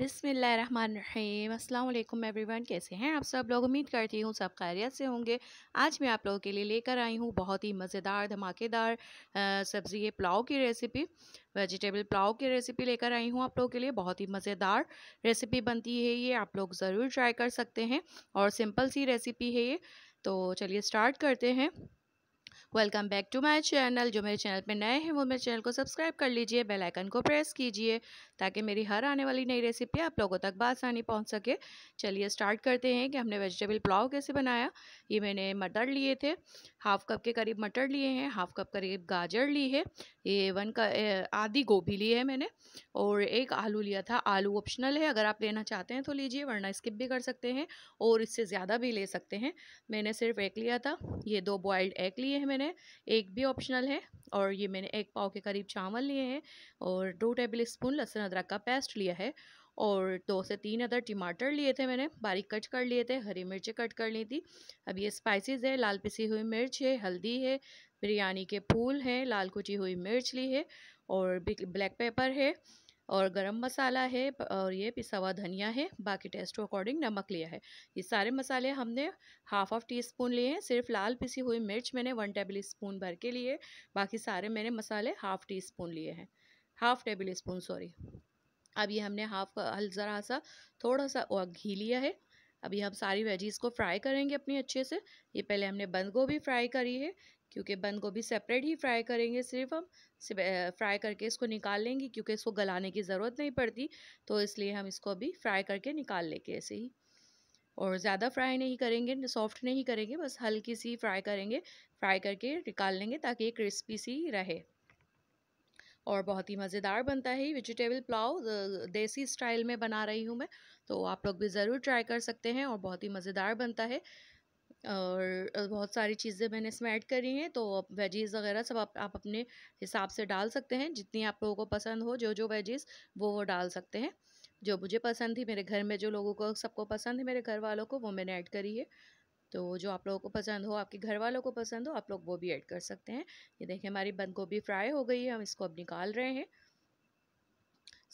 बिसमीम अल्लाम वन कैसे हैं आप सब लोग उम्मीद करती हूँ सब खैरियत से होंगे आज मैं आप लोगों के लिए लेकर आई हूँ बहुत ही मज़ेदार धमाकेदार सब्ज़ी है पुलाव की रेसिपी वेजिटेबल पुलाव की रेसिपी लेकर आई हूँ आप लोगों के लिए बहुत ही मज़ेदार रेसिपी बनती है ये आप लोग ज़रूर ट्राई कर सकते हैं और सिंपल सी रेसिपी है ये तो चलिए स्टार्ट करते हैं welcome back to my channel जो मेरे चैनल पे नए हैं वो मेरे चैनल को सब्सक्राइब कर लीजिए बेल आइकन को प्रेस कीजिए ताकि मेरी हर आने वाली नई रेसिपी आप लोगों तक बसानी पहुँच सके चलिए स्टार्ट करते हैं कि हमने वेजिटेबल पुलाव कैसे बनाया ये मैंने मटर लिए थे हाफ़ कप के करीब मटर लिए हैं हाफ़ कप करीब गाजर ली है ये वन का आधी गोभी ली है मैंने और एक आलू लिया था आलू ऑप्शनल है अगर आप लेना चाहते हैं तो लीजिए वरना स्किप भी कर सकते हैं और इससे ज़्यादा भी ले सकते हैं मैंने सिर्फ एक लिया था ये दो बॉयल्ड एग लिए हैं मैंने एक भी ऑप्शनल है और ये मैंने एक पाव के करीब चावल लिए हैं और दो टेबल स्पून लहसुन अदरक का पेस्ट लिया है और दो से तीन अदर टमाटर लिए थे मैंने बारीक कट कर लिए थे हरी मिर्चें कट कर ली थी अब ये स्पाइसेस है लाल पिसी हुई मिर्च है हल्दी है बिरयानी के फूल हैं लाल कुची हुई मिर्च ली है और ब्लैक पेपर है और गरम मसाला है और ये पिसा हुआ धनिया है बाकी टेस्ट के अकॉर्डिंग नमक लिया है ये सारे मसाले हमने हाफ ऑफ टी स्पून लिए हैं सिर्फ लाल पिसी हुई मिर्च मैंने वन टेबल स्पून भर के लिए बाकी सारे मैंने मसाले हाफ टी स्पून लिए हैं हाफ टेबल स्पून सॉरी अब ये हमने हाफ हल ज़रा सा थोड़ा सा घी लिया है अभी हम सारी वेजीज़ को फ्राई करेंगे अपनी अच्छे से ये पहले हमने बंद गोभी फ्राई करी है क्योंकि बन को भी सेपरेट ही फ्राई करेंगे सिर्फ हम फ्राई करके इसको निकाल लेंगे क्योंकि इसको गलाने की ज़रूरत नहीं पड़ती तो इसलिए हम इसको अभी फ्राई करके निकाल लेंगे ऐसे ही और ज़्यादा फ्राई नहीं करेंगे सॉफ्ट नहीं करेंगे बस हल्की सी फ्राई करेंगे फ्राई करके निकाल लेंगे ताकि ये क्रिस्पी सी रहे और बहुत ही मज़ेदार बनता है वेजिटेबल पुलाव देसी स्टाइल में बना रही हूँ मैं तो आप लोग भी ज़रूर ट्राई कर सकते हैं और बहुत ही मज़ेदार बनता है और बहुत सारी चीज़ें मैंने इसमें ऐड करी हैं तो वेजीज़ वगैरह सब आप, आप अपने हिसाब से डाल सकते हैं जितनी आप लोगों को पसंद हो जो जो वेजीज़ वो वो डाल सकते हैं जो मुझे पसंद थी मेरे घर में जो लोगों को सबको पसंद है मेरे घर वालों को वो मैंने ऐड करी है तो जो आप लोगों को पसंद हो आपके घर वालों को पसंद हो आप लोग वो भी ऐड कर सकते हैं ये देखें हमारी बंद गोभी फ्राई हो गई है हम इसको अब निकाल रहे हैं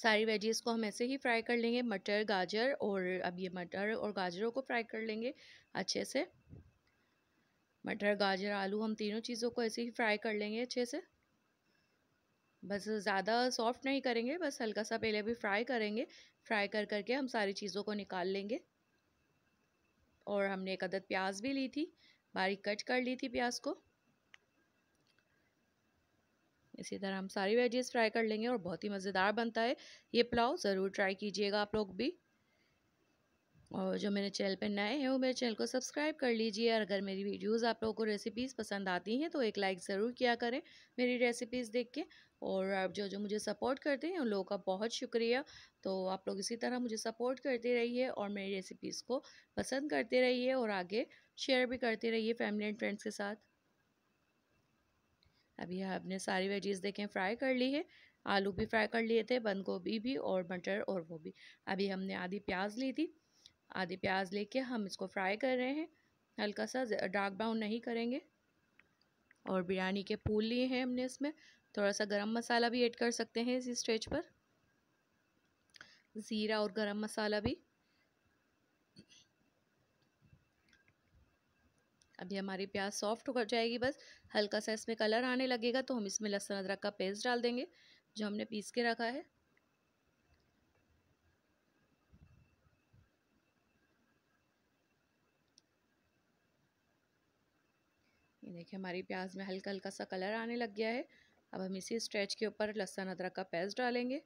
सारी वेजीज़ को हम ऐसे ही फ्राई कर लेंगे मटर गाजर और अब ये मटर और गाजरों को फ्राई कर लेंगे अच्छे से मटर गाजर आलू हम तीनों चीज़ों को ऐसे ही फ्राई कर लेंगे अच्छे से बस ज़्यादा सॉफ्ट नहीं करेंगे बस हल्का सा पहले भी फ्राई करेंगे फ्राई कर करके हम सारी चीज़ों को निकाल लेंगे और हमने एक अदद प्याज भी ली थी बारीक कट कर ली थी प्याज को इसी तरह हम सारी वेजेस फ्राई कर लेंगे और बहुत ही मज़ेदार बनता है ये पुलाव ज़रूर ट्राई कीजिएगा आप लोग भी और जो मेरे चैनल पर नए हैं वो मेरे चैनल को सब्सक्राइब कर लीजिए और अगर मेरी वीडियोस आप लोगों को रेसिपीज़ पसंद आती हैं तो एक लाइक ज़रूर किया करें मेरी रेसिपीज़ देख के और आप जो जो मुझे सपोर्ट करते हैं उन लोगों का बहुत शुक्रिया तो आप लोग इसी तरह मुझे सपोर्ट करते रहिए और मेरी रेसिपीज़ को पसंद करते रहिए और आगे शेयर भी करते रहिए फैमिली एंड फ्रेंड्स के साथ अभी आपने सारी वेजीज़ देखें फ्राई कर ली है आलू भी फ्राई कर लिए थे बंद गोभी भी और मटर और वो भी अभी हमने आधी प्याज ली थी आधी प्याज लेके हम इसको फ्राई कर रहे हैं हल्का सा डार्क ब्राउन नहीं करेंगे और बिरयानी के फूल लिए हैं हमने इसमें थोड़ा सा गरम मसाला भी ऐड कर सकते हैं इसी स्टेज पर ज़ीरा और गरम मसाला भी अभी हमारी प्याज सॉफ्ट हो जाएगी बस हल्का सा इसमें कलर आने लगेगा तो हम इसमें लहसुन अदरक का पेस्ट डाल देंगे जो हमने पीस के रखा है देखिए हमारी प्याज में हल्का हल्का सा कलर आने लग गया है अब हम इसी स्ट्रेच के ऊपर लहसुन अदरक का पेस्ट डालेंगे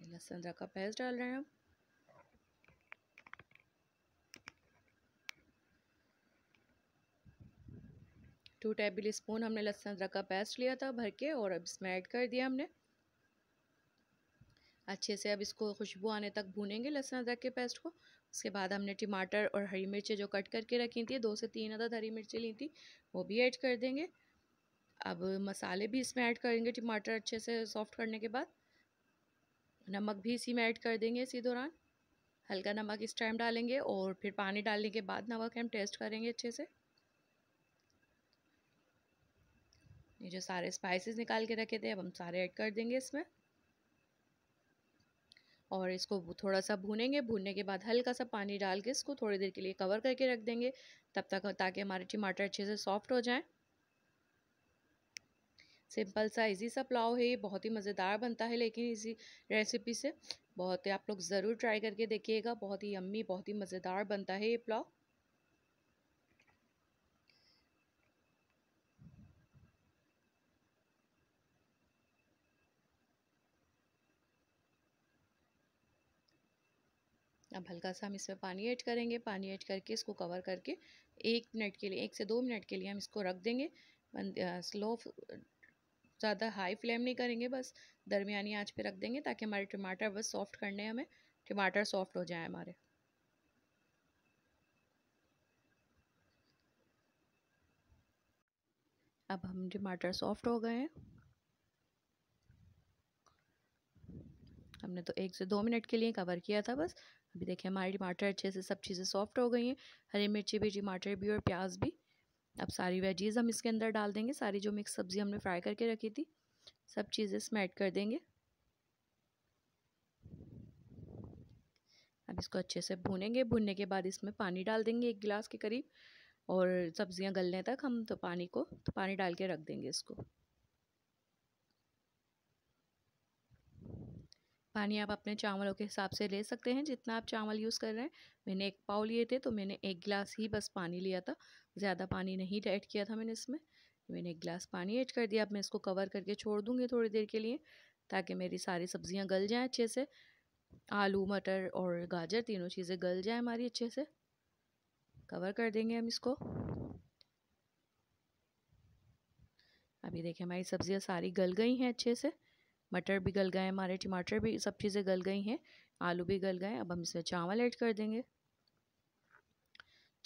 लहसुन अदरक का पेस्ट डाल रहे हैं हम टू टेबल स्पून हमने लहसुन अदरक का पेस्ट लिया था भर के और अब इसमें ऐड कर दिया हमने अच्छे से अब इसको खुशबू आने तक भूनेंगे लहसुन अदरक के पेस्ट को उसके बाद हमने टमाटर और हरी मिर्चें जो कट करके रखी थी दो से तीन अदद हरी मिर्चें ली थी वो भी ऐड कर देंगे अब मसाले भी इसमें ऐड करेंगे टमाटर अच्छे से सॉफ्ट करने के बाद नमक भी इसी में ऐड कर देंगे इसी दौरान हल्का नमक इस टाइम डालेंगे और फिर पानी डालने के बाद नमक हम टेस्ट करेंगे अच्छे से ये जो सारे स्पाइसेस निकाल के रखे थे अब हम सारे ऐड कर देंगे इसमें और इसको थोड़ा सा भूनेंगे भूनने के बाद हल्का सा पानी डाल के इसको थोड़ी देर के लिए कवर करके रख देंगे तब तक ताकि हमारे टमाटर अच्छे से सॉफ्ट हो जाएं सिंपल सा इजी सा पुलाव है ये बहुत ही मज़ेदार बनता है लेकिन इसी रेसिपी से बहुत ही आप लोग ज़रूर ट्राई करके देखिएगा बहुत ही यम्मी बहुत ही मज़ेदार बनता है ये पुलाव अब हल्का सा हम इसमें पानी ऐड करेंगे पानी ऐड करके इसको कवर करके एक मिनट के लिए एक से दो मिनट के लिए हम इसको रख देंगे स्लो ज़्यादा हाई फ्लेम नहीं करेंगे बस दरमियानी आँच पे रख देंगे ताकि हमारे टमाटर बस सॉफ्ट करने हमें टमाटर सॉफ्ट हो जाए हमारे अब हम टमाटर सॉफ्ट हो गए हैं हमने तो एक से दो मिनट के लिए कवर किया था बस अभी देखें हमारे टमाटर अच्छे से सब चीज़ें सॉफ्ट हो गई हैं हरी मिर्ची भी टमाटर भी और प्याज भी अब सारी वेजीज़ हम इसके अंदर डाल देंगे सारी जो मिक्स सब्ज़ी हमने फ्राई करके रखी थी सब चीज़ें इसमें ऐड कर देंगे अब इसको अच्छे से भूनेंगे भूनने के बाद इसमें पानी डाल देंगे एक गिलास के करीब और सब्ज़ियाँ गलने तक हम तो पानी को तो पानी डाल के रख देंगे इसको पानी आप अपने चावलों के हिसाब से ले सकते हैं जितना आप चावल यूज़ कर रहे हैं मैंने एक पाव लिए थे तो मैंने एक गिलास ही बस पानी लिया था ज़्यादा पानी नहीं ऐड किया था मैंने इसमें मैंने एक गिलास पानी ऐड कर दिया अब मैं इसको कवर करके छोड़ दूँगी थोड़ी देर के लिए ताकि मेरी सारी सब्ज़ियाँ गल जाएँ अच्छे से आलू मटर और गाजर तीनों चीज़ें गल जाएँ हमारी अच्छे से कवर कर देंगे हम इसको अभी देखें हमारी सब्ज़ियाँ सारी गल गई हैं अच्छे से मटर भी गल गए हमारे टमाटर भी सब चीज़ें गल गई हैं आलू भी गल गए अब हम इसमें चावल ऐड कर देंगे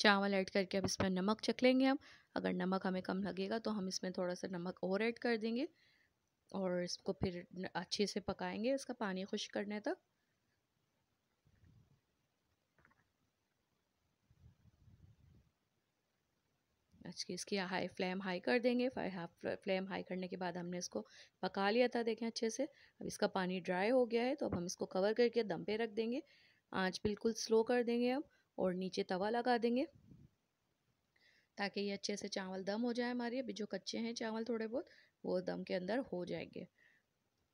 चावल ऐड करके अब इसमें नमक चख लेंगे हम अगर नमक हमें कम लगेगा तो हम इसमें थोड़ा सा नमक और ऐड कर देंगे और इसको फिर अच्छे से पकाएंगे इसका पानी खुश करने तक इसकी हाई फ्लेम हाई कर देंगे फ्लेम हाई करने के बाद हमने इसको पका लिया था देखें अच्छे से अब इसका पानी ड्राई हो गया है तो अब हम इसको कवर करके दम पे रख देंगे आंच बिल्कुल स्लो कर देंगे अब और नीचे तवा लगा देंगे ताकि ये अच्छे से चावल दम हो जाए हमारे अभी जो कच्चे हैं चावल थोड़े बहुत वो दम के अंदर हो जाएंगे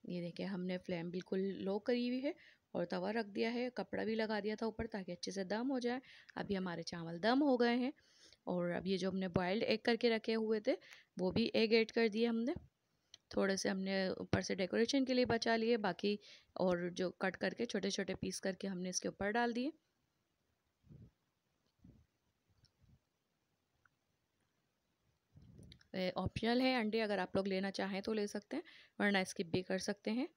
ये देखें हमने फ्लेम बिल्कुल लो करी हुई है और तवा रख दिया है कपड़ा भी लगा दिया था ऊपर ताकि अच्छे से दम हो जाए अभी हमारे चावल दम हो गए हैं और अब ये जो हमने बॉयल्ड एग करके रखे हुए थे वो भी एग ऐड कर दिए हमने थोड़े से हमने ऊपर से डेकोरेशन के लिए बचा लिए बाकी और जो कट करके छोटे छोटे पीस करके हमने इसके ऊपर डाल दिए ऑप्शनल है अंडे अगर आप लोग लेना चाहें तो ले सकते हैं वरना स्किप भी कर सकते हैं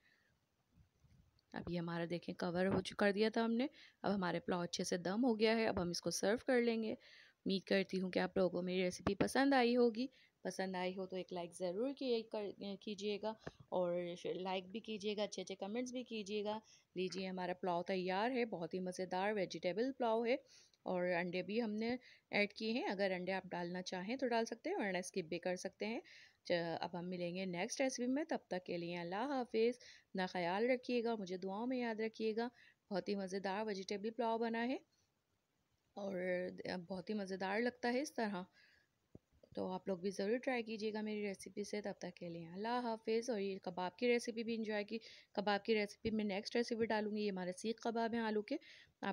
अब ये हमारा देखें कवर हो चुका दिया था हमने अब हमारे पुलाव अच्छे से दम हो गया है अब हम इसको सर्व कर लेंगे उम्मीद करती हूँ कि आप लोगों को मेरी रेसिपी पसंद आई होगी पसंद आई हो तो एक लाइक ज़रूर कीजिएगा और लाइक भी कीजिएगा अच्छे अच्छे कमेंट्स भी कीजिएगा लीजिए हमारा पुलाव तैयार है बहुत ही मज़ेदार वेजिटेबल पुलाव है और अंडे भी हमने ऐड किए हैं अगर अंडे आप डालना चाहें तो डाल सकते हैं वरना स्किप भी कर सकते हैं अब हम मिलेंगे नेक्स्ट रेसिपी में तब तक के लिए अल्लाह हाफिज़ ना ख्याल रखिएगा मुझे दुआओं में याद रखिएगा बहुत ही मज़ेदार वेजिटेबल पुलाव बना है और बहुत ही मज़ेदार लगता है इस तरह तो आप लोग भी ज़रूर ट्राई कीजिएगा मेरी रेसिपी से तब तक के लिए अल्लाह हाफिज़ और ये कबाब की रेसिपी भी इंजॉय की कबाब की रेसिपी में नेक्स्ट रेसिपी डालूंगी ये हमारे सीख कबाब हैं आलू के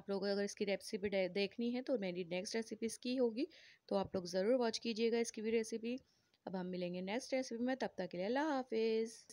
आप लोग अगर इसकी रेसिपी देखनी है तो मेरी नेक्स्ट रेसिपी इसकी होगी तो आप लोग ज़रूर वॉच कीजिएगा इसकी भी रेसिपी अब हम मिलेंगे नेक्स्ट रेसिपी में तब तक के लिए अल्लाह हाफिज़